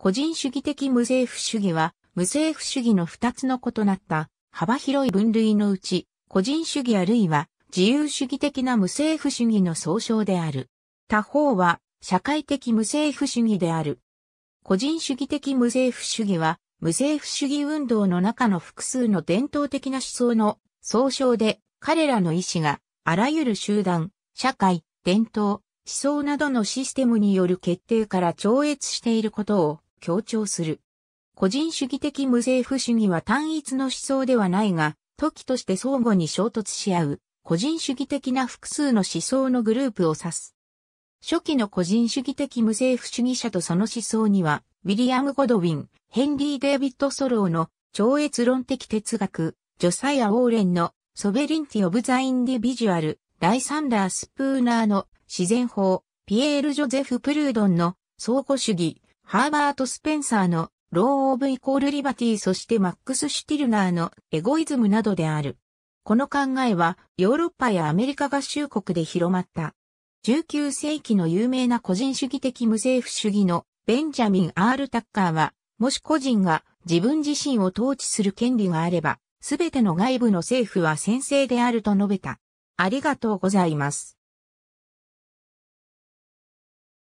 個人主義的無政府主義は、無政府主義の二つの異なった幅広い分類のうち、個人主義あるいは自由主義的な無政府主義の総称である。他方は社会的無政府主義である。個人主義的無政府主義は、無政府主義運動の中の複数の伝統的な思想の総称で、彼らの意思があらゆる集団、社会、伝統、思想などのシステムによる決定から超越していることを強調する。個人主義的無政府主義は単一の思想ではないが、時として相互に衝突し合う、個人主義的な複数の思想のグループを指す。初期の個人主義的無政府主義者とその思想には、ウィリアム・ゴドウィン、ヘンリー・デイビッド・ソローの超越論的哲学、ジョサイア・ウォーレンのソベリンティ・オブ・ザ・インディビジュアル、ライサンダー・スプーナーの自然法、ピエール・ジョゼフ・プルードンの相互主義、ハーバート・スペンサーのロー・オブ・イコール・リバティそしてマックス・シュティルナーのエゴイズムなどである。この考えはヨーロッパやアメリカ合衆国で広まった。19世紀の有名な個人主義的無政府主義のベンジャミン・ R・ タッカーは、もし個人が自分自身を統治する権利があれば、すべての外部の政府は先制であると述べた。ありがとうございます。